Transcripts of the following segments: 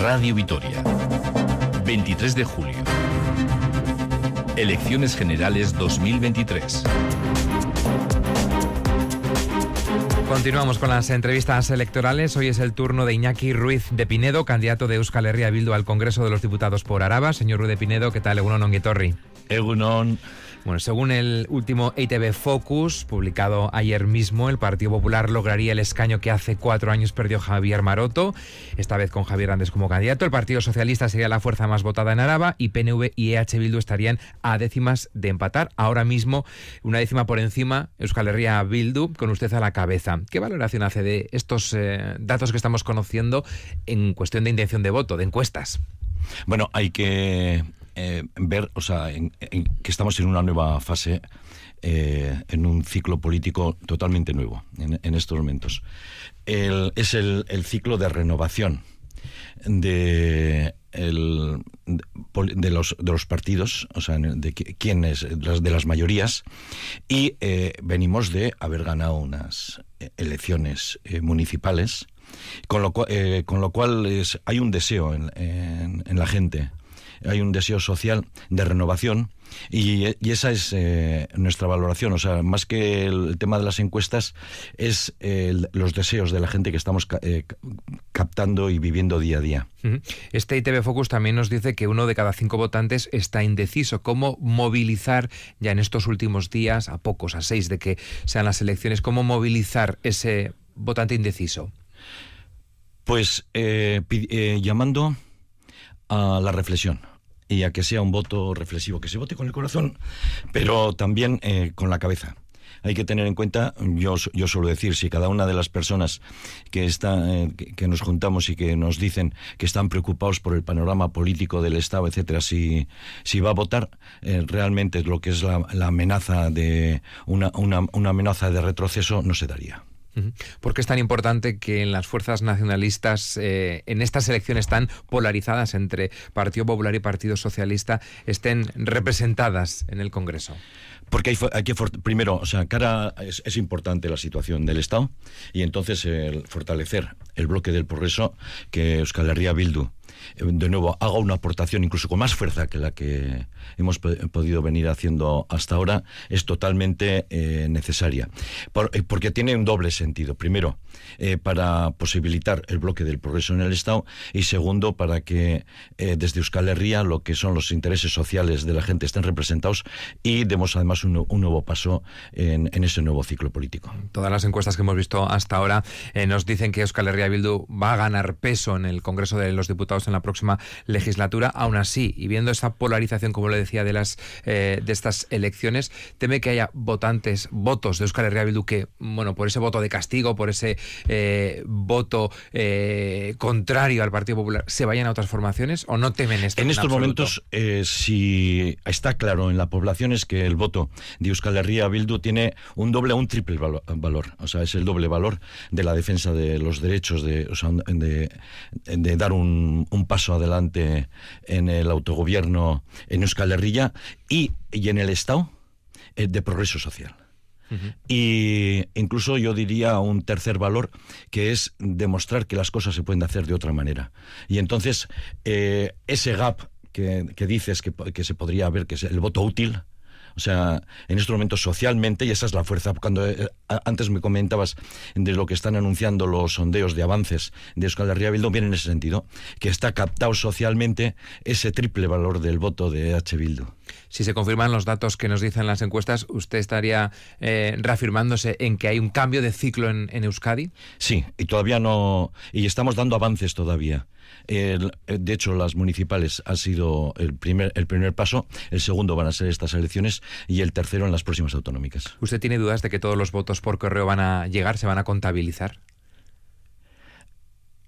Radio Vitoria. 23 de julio. Elecciones Generales 2023. Continuamos con las entrevistas electorales. Hoy es el turno de Iñaki Ruiz de Pinedo, candidato de Euskal Herria Bildu al Congreso de los Diputados por Araba. Señor Ruiz de Pinedo, ¿qué tal? Egunon Onguitorri. Egunon. Bueno, según el último ITV Focus, publicado ayer mismo, el Partido Popular lograría el escaño que hace cuatro años perdió Javier Maroto, esta vez con Javier Andrés como candidato. El Partido Socialista sería la fuerza más votada en Araba y PNV y EH Bildu estarían a décimas de empatar. Ahora mismo, una décima por encima, Euskal Herria Bildu, con usted a la cabeza. ¿Qué valoración hace de estos eh, datos que estamos conociendo en cuestión de intención de voto, de encuestas? Bueno, hay que eh, ver, o sea, en, que estamos en una nueva fase, eh, en un ciclo político totalmente nuevo en, estos momentos. es el, ciclo de renovación de, los, partidos, o sea, de quienes, de las mayorías, y eh, venimos de haber ganado unas elecciones municipales. Con lo, cual, hay un deseo en la gente hay un deseo social de renovación y, esa es eh, nuestra valoración. O sea, más que el tema de las encuestas, es eh, los deseos de la gente que estamos eh, captando y viviendo día a día. Este ITV Focus también nos dice que uno de cada cinco votantes está indeciso. ¿Cómo movilizar ya en estos últimos días, a pocos, a seis de que sean las elecciones, cómo movilizar ese votante indeciso? Pues llamando a la reflexión y a que sea un voto reflexivo, que se vote con el corazón, pero también eh, con la cabeza. Hay que tener en cuenta, yo, yo suelo decir, si cada una de las personas que, está, eh, que, nos juntamos y que nos dicen que están preocupados por el panorama político del Estado, etcétera, si, si va a votar, eh, realmente lo que es la, la amenaza de una, una, una amenaza de retroceso no se daría. ¿Por qué es tan importante que en las fuerzas nacionalistas, eh, en estas elecciones tan polarizadas entre Partido Popular y Partido Socialista, estén representadas en el Congreso? Porque hay, que, primero, o sea, cara es, importante la situación del Estado y entonces el fortalecer el bloque del progreso que Euskal Herria Bildu, eh, de nuevo, haga una aportación incluso con más fuerza que la que hemos podido venir haciendo hasta ahora, es totalmente eh, necesaria. Eh, porque tiene un doble sentido. Primero, para posibilitar el bloque del progreso en el Estado y segundo, para que desde Euskal Herria lo que son los intereses sociales de la gente estén representados y demos además un, nuevo paso en, ese nuevo ciclo político. Todas las encuestas que hemos visto hasta ahora eh, nos dicen que Euskal Herria Bildu va a ganar peso en el Congreso de los Diputados en la próxima legislatura. Aún así, y viendo esa polarización, como le decía, de, las, eh, de estas elecciones, teme que haya votantes, votos de Euskal Herria Bildu que, bueno, por ese voto de castigo, por ese eh, voto contrario al Partido Popular, se vayan a otras formaciones o no temen esto? En, en estos momentos, si está claro en la población es que el voto de Euskal Herria Bildu, tiene un doble un triple valor. O sea, es el doble valor de la defensa de los derechos, de, dar un, paso adelante en el autogobierno en Euskal Herria y, en el Estado eh, de progreso social. Y incluso yo diría un tercer valor, que es demostrar que las cosas se pueden hacer de otra manera. Y entonces, eh, ese gap que, dices que, que, se podría ver, que es el voto útil, o sea, en estos momentos socialmente, y esa es la fuerza, cuando eh, antes me comentabas de lo que están anunciando los sondeos de avances de Euskal Herria Bildu, viene en ese sentido, que está captado socialmente ese triple valor del voto de H. Bildu si se confirman los datos que nos dicen las encuestas, ¿usted estaría eh, reafirmándose en que hay un cambio de ciclo en, Euskadi? Sí, y todavía no. Y estamos dando avances todavía. Eh, de hecho, las municipales han sido el primer, el primer paso, el segundo van a ser estas elecciones y el tercero en las próximas autonómicas. ¿Usted tiene dudas de que todos los votos por correo van a llegar, se van a contabilizar?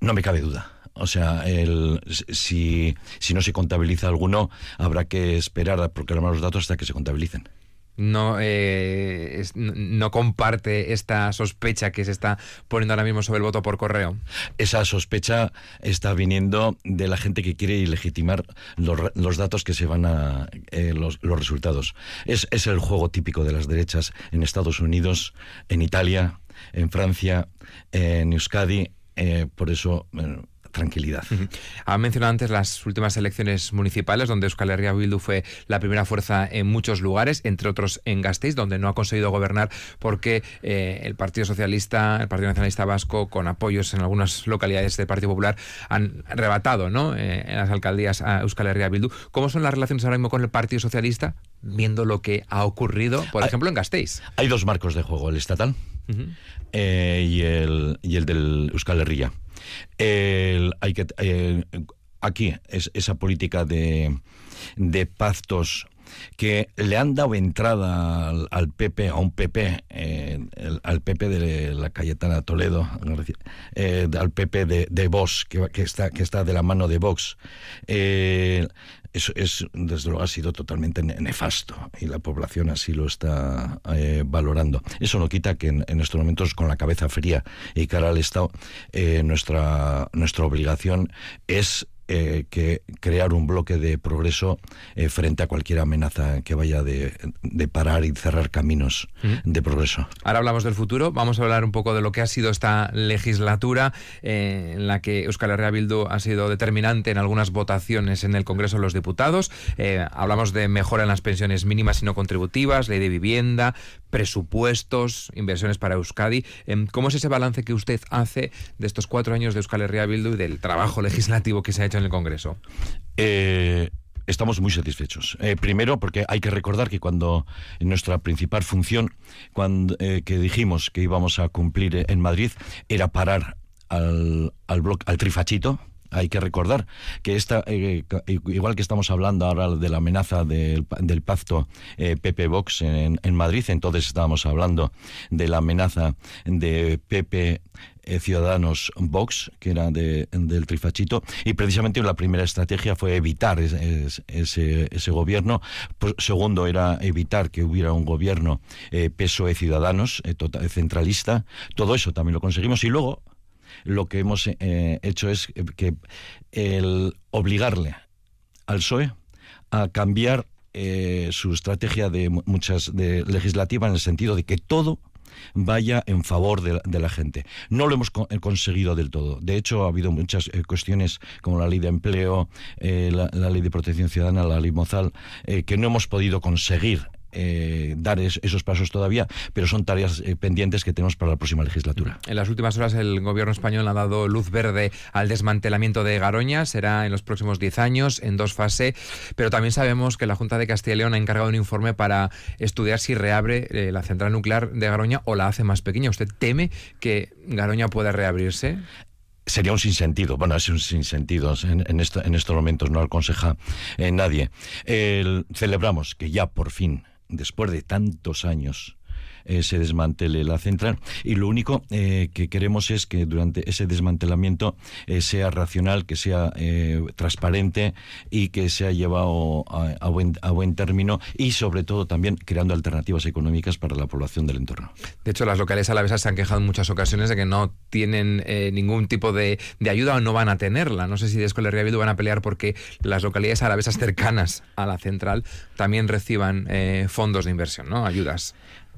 No me cabe duda. O sea, el, si, no se contabiliza alguno, habrá que esperar a proclamar los datos hasta que se contabilicen no, eh, no comparte esta sospecha que se está poniendo ahora mismo sobre el voto por correo. Esa sospecha está viniendo de la gente que quiere ilegitimar los, datos que se van a. Eh, los, resultados. Es, el juego típico de las derechas en Estados Unidos, en Italia, en Francia, en Euskadi. Eh, por eso tranquilidad. mencionado antes las últimas elecciones municipales, donde Euskal Herria Bildu fue la primera fuerza en muchos lugares, entre otros en Gasteiz, donde no ha conseguido gobernar porque eh, el Partido Socialista, el Partido Nacionalista Vasco, con apoyos en algunas localidades del Partido Popular, han arrebatado ¿no? Eh, en las alcaldías a Euskal Herria Bildu. ¿Cómo son las relaciones ahora mismo con el Partido Socialista, viendo lo que ha ocurrido, por ejemplo, en Gasteiz? Hay dos marcos de juego, el estatal eh, y, el, del Euskal Herria. hay que, eh, aquí es esa política de, de pactos que le han dado entrada al, PP, a un PP, eh, al PP de la Cayetana Toledo, eh, al PP de, de Vox, que, que, está, que está de la mano de Vox. Eh, es, desde luego ha sido totalmente nefasto y la población así lo está eh, valorando. Eso no quita que en, estos momentos con la cabeza fría y cara al Estado nuestra, nuestra obligación es eh, que crear un bloque de progreso eh, frente a cualquier amenaza que vaya de, parar y cerrar caminos de progreso. Ahora hablamos del futuro, vamos a hablar un poco de lo que ha sido esta legislatura eh, en la que Euskal Herria Bildu ha sido determinante en algunas votaciones en el Congreso de los Diputados. hablamos de mejora en las pensiones mínimas y no contributivas, ley de vivienda, presupuestos, inversiones para Euskadi. Em, ¿Cómo es ese balance que usted hace de estos cuatro años de Euskal Herria Bildu y del trabajo legislativo que se ha hecho en el Congreso? Eh, estamos muy satisfechos. Eh, primero, porque hay que recordar que cuando nuestra principal función, cuando, eh, que dijimos que íbamos a cumplir en Madrid, era parar al, al, al trifachito, hay que recordar que esta, igual que estamos hablando ahora de la amenaza del, pacto PP Vox en, Madrid, entonces estábamos hablando de la amenaza de PP eh, Ciudadanos Vox, que era del trifachito, y precisamente la primera estrategia fue evitar ese, gobierno. Pues, segundo, era evitar que hubiera un gobierno eh, PSOE Ciudadanos, eh, tota, centralista. Todo eso también lo conseguimos. Y luego lo que hemos eh, hecho es que el obligarle al PSOE a cambiar su estrategia de muchas de legislativa en el sentido de que todo vaya en favor de la, gente. No lo hemos eh, conseguido del todo. De hecho, ha habido muchas eh, cuestiones como la ley de empleo, eh, la, la, ley de protección ciudadana, la ley Mozal, que no hemos podido conseguir eh, dar esos pasos todavía, pero son tareas eh, pendientes que tenemos para la próxima legislatura. En las últimas horas el gobierno español ha dado luz verde al desmantelamiento de Garoña, será en los próximos 10 años, en dos fases, pero también sabemos que la Junta de Castilla y León ha encargado un informe para estudiar si reabre eh, la central nuclear de Garoña o la hace más pequeña. ¿Usted teme que Garoña pueda reabrirse? sería un sinsentido. Bueno, es un sinsentido en, en, estos momentos, no aconseja nadie. celebramos que ya por fin después de tantos años, eh, se desmantele la central. Y lo único eh, que queremos es que durante ese desmantelamiento eh, sea racional, que sea transparente y que sea llevado a, buen, término y sobre todo también creando alternativas económicas para la población del entorno. De hecho, las locales alavesas se han quejado en muchas ocasiones de que no tienen ningún tipo de, ayuda o no van a tenerla. No sé si de Escolería van a pelear porque las localidades alavesas cercanas a la central también reciban fondos de inversión, ¿no? Ayudas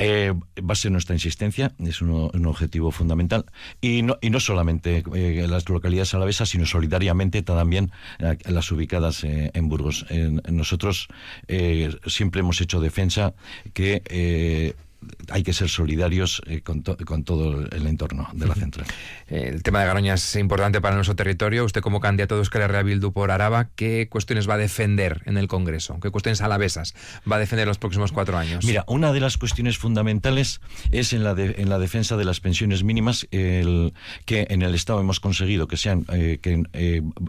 va a ser nuestra insistencia, es un, objetivo fundamental. Y no, y no solamente eh, las localidades alavesas, sino solidariamente también eh, las ubicadas eh, en Burgos. nosotros siempre hemos hecho defensa que hay que ser solidarios eh, con, todo el entorno de la central. Eh, el tema de Garoña es importante para nuestro territorio. Usted como candidato de Euskal Herria Bildu por Araba, ¿qué cuestiones va a defender en el Congreso? ¿Qué cuestiones alavesas va a defender los próximos cuatro años? Mira, una de las cuestiones fundamentales es en la, en la defensa de las pensiones mínimas, que en el Estado hemos conseguido que, sean, eh, que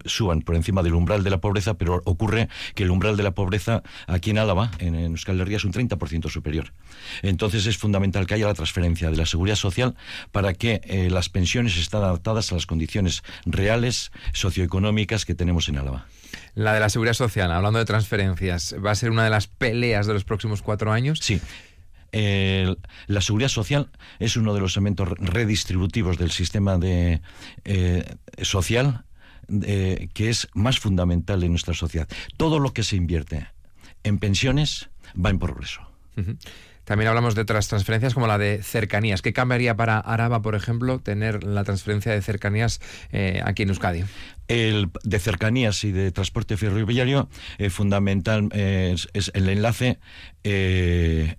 suban por encima del umbral de la pobreza, pero ocurre que el umbral de la pobreza aquí en Álava, en, en Euskal Herria, es un 30% superior. Entonces, es fundamental que haya la transferencia de la seguridad social para que eh, las pensiones estén adaptadas a las condiciones reales socioeconómicas que tenemos en Álava. La de la seguridad social, hablando de transferencias, ¿va a ser una de las peleas de los próximos cuatro años? Sí. la seguridad social es uno de los elementos redistributivos del sistema de, eh, social eh, que es más fundamental en nuestra sociedad. Todo lo que se invierte en pensiones va en progreso. También hablamos de otras transferencias como la de cercanías. ¿Qué cambiaría para Araba, por ejemplo, tener la transferencia de cercanías eh, aquí en Euskadi? El de cercanías y de transporte ferroviario, eh, fundamental eh, es, el enlace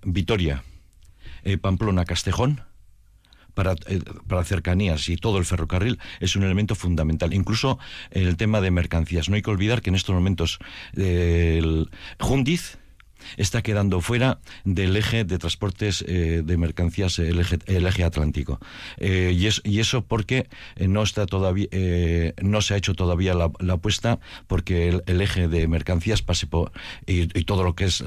Vitoria, Pamplona-Castejón. Para, para, cercanías y todo el ferrocarril es un elemento fundamental. Incluso el tema de mercancías. No hay que olvidar que en estos momentos el Jundiz, está quedando fuera del eje de transportes eh, de mercancías, el eje, atlántico. Eh, y, eso porque eh, no, está todavía, no se ha hecho todavía la, apuesta porque el, eje de mercancías pase por, y, todo lo que es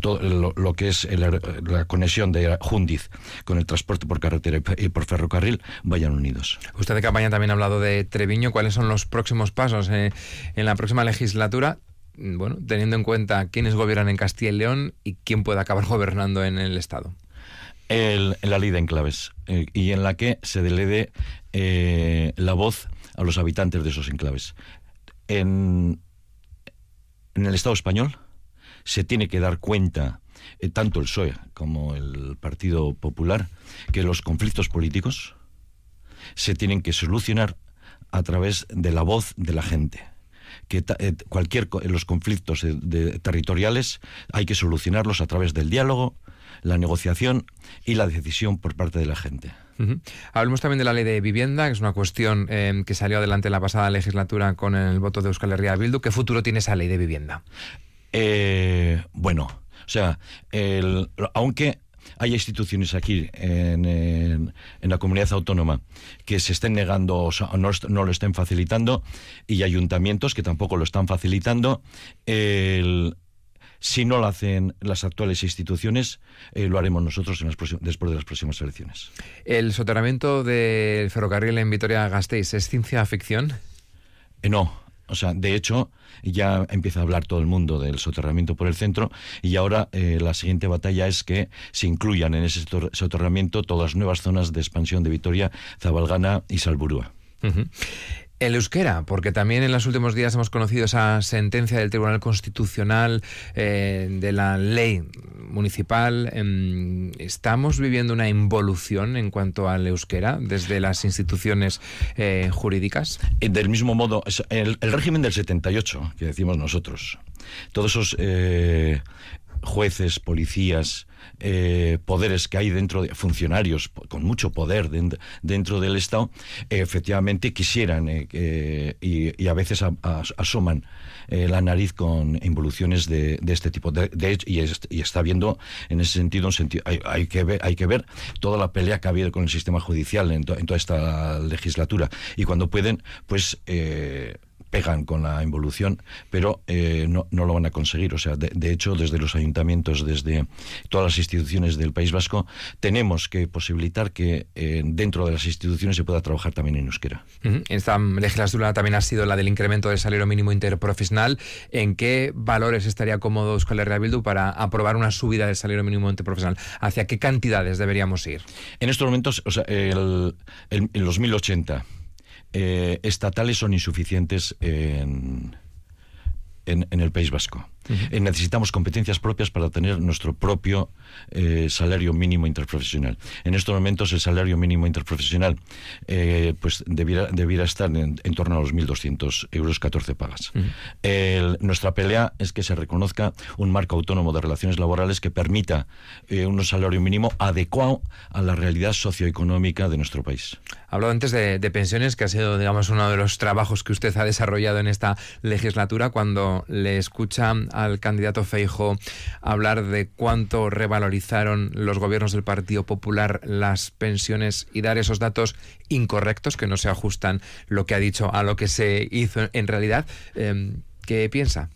todo lo, que es la conexión de Jundiz con el transporte por carretera y por ferrocarril vayan unidos. Usted de campaña también ha hablado de Treviño. ¿Cuáles son los próximos pasos en la próxima legislatura? Mm, bueno, teniendo en cuenta quiénes gobiernan en Castilla y León y quién puede acabar gobernando en el Estado? la ley de enclaves, eh, y en la que se delede eh, la voz a los habitantes de esos enclaves. En, el Estado español se tiene que dar cuenta, eh, tanto el PSOE como el Partido Popular, que los conflictos políticos se tienen que solucionar a través de la voz de la gente que eh, cualquier los conflictos eh, territoriales hay que solucionarlos a través del diálogo, la negociación y la decisión por parte de la gente. Hablemos también de la ley de vivienda, que es una cuestión em, que salió adelante en la pasada legislatura con el voto de Euskal Herria Bildu. ¿Qué futuro tiene esa ley de vivienda? Eh, bueno, o sea, aunque hay instituciones aquí en, en, la comunidad autónoma que se estén negando, o no, lo estén facilitando, y ayuntamientos que tampoco lo están facilitando, si no lo hacen las actuales instituciones, eh, lo haremos nosotros en las después de las próximas elecciones. ¿El soterramiento del ferrocarril en Vitoria-Gasteiz es ciencia ficción? Eh, no, o sea, de hecho, ya empieza a hablar todo el mundo del soterramiento por el centro y ahora eh, la siguiente batalla es que se incluyan en ese soterramiento todas las nuevas zonas de expansión de Vitoria, Zabalgana y Salburúa. El euskera, porque también en los últimos días hemos conocido esa sentencia del Tribunal Constitucional eh, de la ley municipal. Em, ¿Estamos viviendo una involución en cuanto al euskera desde las instituciones eh, jurídicas? Eh, del mismo modo, el, el, régimen del 78, que decimos nosotros, todos esos jueces, policías, eh, poderes que hay dentro de funcionarios con mucho poder dentro del Estado, efectivamente quisieran eh, y, a veces asoman eh, la nariz con involuciones de, este tipo. De, y, y, está viendo en ese sentido, un sentido hay, que ver, hay que ver toda la pelea que ha habido con el sistema judicial en, en toda esta legislatura. Y cuando pueden, pues pegan con la involución, pero eh, no, lo van a conseguir. O sea, de, hecho, desde los ayuntamientos, desde todas las instituciones del País Vasco, tenemos que posibilitar que eh, dentro de las instituciones se pueda trabajar también en euskera. Esta legislatura también ha sido la del incremento del salario mínimo interprofesional. ¿En qué valores estaría cómodo Euskal Herria Bildu para aprobar una subida del salario mínimo interprofesional? ¿Hacia qué cantidades deberíamos ir? En estos momentos, o sea, el, el, en los 1080 eh, estatales son insuficientes en, en el País Vasco. Eh, necesitamos competencias propias para tener nuestro propio eh, salario mínimo interprofesional. En estos momentos el salario mínimo interprofesional eh, pues debiera, debiera estar en, torno a los 1.200 euros 14 pagas. nuestra pelea es que se reconozca un marco autónomo de relaciones laborales que permita un salario mínimo adecuado a la realidad socioeconómica de nuestro país. Hablado antes de, pensiones, que ha sido digamos uno de los trabajos que usted ha desarrollado en esta legislatura. Cuando le escucha al candidato Feijo hablar de cuánto revalorizaron los gobiernos del Partido Popular las pensiones y dar esos datos incorrectos que no se ajustan lo que ha dicho a lo que se hizo en realidad. Em, ¿Qué piensa?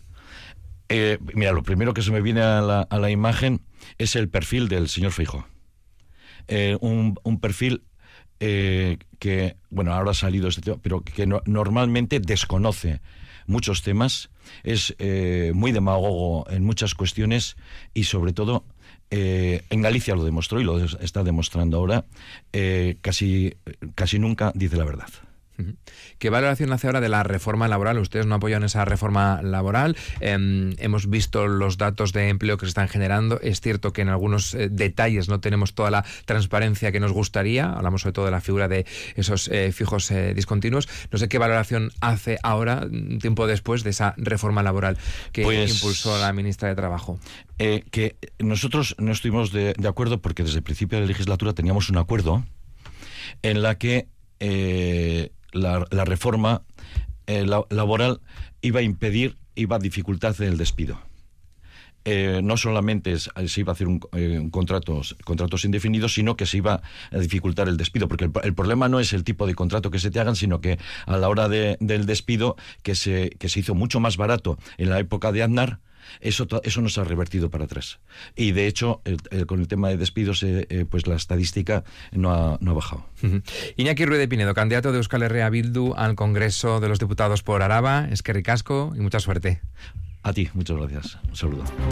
Eh, mira, lo primero que se me viene a la, imagen es el perfil del señor Feijo. Eh, un, perfil eh, que, bueno, ahora ha salido este tema, pero que normalmente desconoce muchos temas, es eh, muy demagogo en muchas cuestiones y sobre todo eh, en Galicia lo demostró y lo está demostrando ahora, eh, casi, casi nunca dice la verdad. ¿Qué valoración hace ahora de la reforma laboral? Ustedes no apoyan esa reforma laboral. Em, hemos visto los datos de empleo que se están generando. Es cierto que en algunos eh, detalles no tenemos toda la transparencia que nos gustaría. Hablamos sobre todo de la figura de esos eh, fijos eh, discontinuos. No sé qué valoración hace ahora, un tiempo después, de esa reforma laboral que pues impulsó la ministra de Trabajo. que nosotros no estuvimos de, acuerdo porque desde el principio de la legislatura teníamos un acuerdo en la que la, reforma eh, laboral iba a impedir, iba a dificultar el despido. Eh, no solamente eh, se iba a hacer un, contratos, indefinidos, sino que se iba a dificultar el despido, porque el, problema no es el tipo de contrato que se te hagan, sino que a la hora del despido, que se, que se hizo mucho más barato en la época de Aznar, eso, eso nos ha revertido para atrás. Y de hecho, con el tema de despidos, eh, eh, pues la estadística no ha, bajado. Iñaki Ruiz Pinedo, candidato de Euskal Herria Bildu al Congreso de los Diputados por Araba. Es que ricasco y mucha suerte. A ti, muchas gracias. Un saludo.